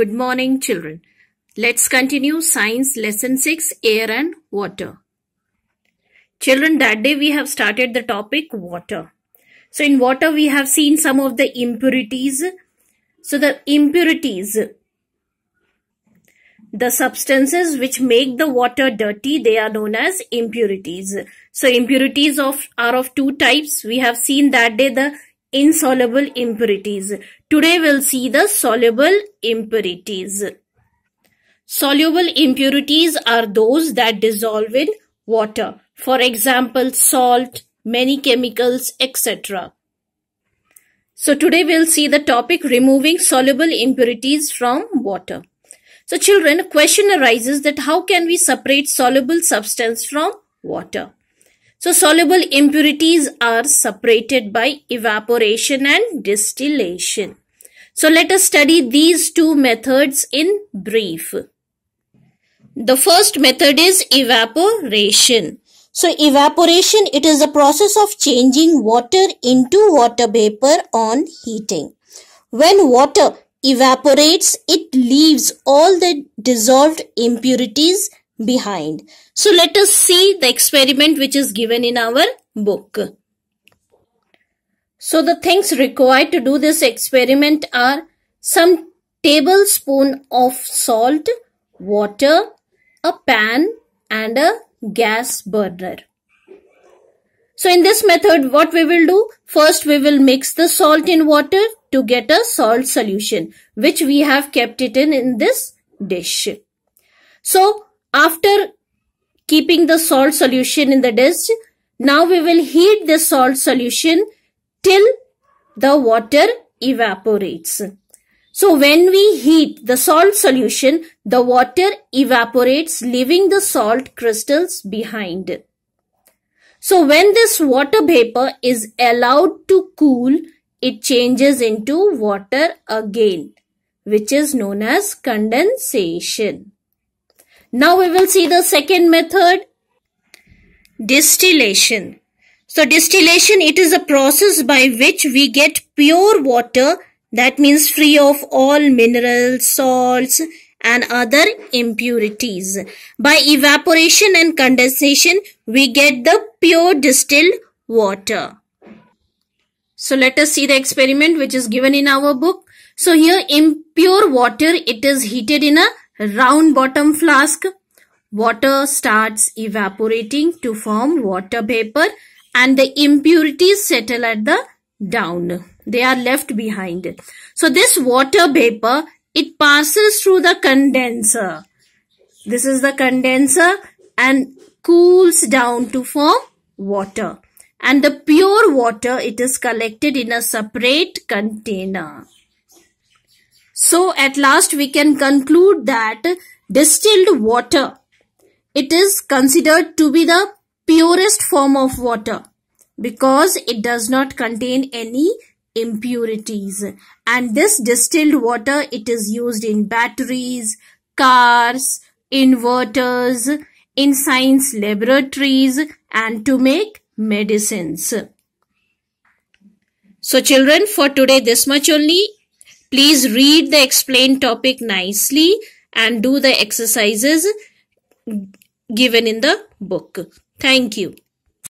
Good morning children. Let's continue science lesson 6 air and water. Children that day we have started the topic water. So in water we have seen some of the impurities. So the impurities the substances which make the water dirty they are known as impurities so impurities of are of two types we have seen that day the insoluble impurities. Today we'll see the soluble impurities. Soluble impurities are those that dissolve in water. For example, salt, many chemicals, etc. So today we'll see the topic removing soluble impurities from water. So children, a question arises that how can we separate soluble substance from water? So soluble impurities are separated by evaporation and distillation. So let us study these two methods in brief. The first method is evaporation. So evaporation, it is a process of changing water into water vapor on heating. When water evaporates, it leaves all the dissolved impurities behind. So let us see the experiment which is given in our book. So the things required to do this experiment are some tablespoon of salt, water, a pan and a gas burner. So in this method, what we will do? First, we will mix the salt in water to get a salt solution, which we have kept it in in this dish. So the salt solution in the dish. Now we will heat the salt solution till the water evaporates. So when we heat the salt solution, the water evaporates leaving the salt crystals behind. So when this water vapor is allowed to cool, it changes into water again, which is known as condensation. Now we will see the second method distillation. So distillation it is a process by which we get pure water that means free of all minerals, salts and other impurities. By evaporation and condensation we get the pure distilled water. So let us see the experiment which is given in our book. So here impure water it is heated in a round bottom flask, water starts evaporating to form water vapor and the impurities settle at the down. They are left behind. So this water vapor, it passes through the condenser. This is the condenser and cools down to form water. And the pure water, it is collected in a separate container. So at last we can conclude that distilled water, it is considered to be the purest form of water because it does not contain any impurities. And this distilled water, it is used in batteries, cars, inverters, in science laboratories and to make medicines. So children, for today this much only. Please read the explained topic nicely and do the exercises given in the book. Thank you.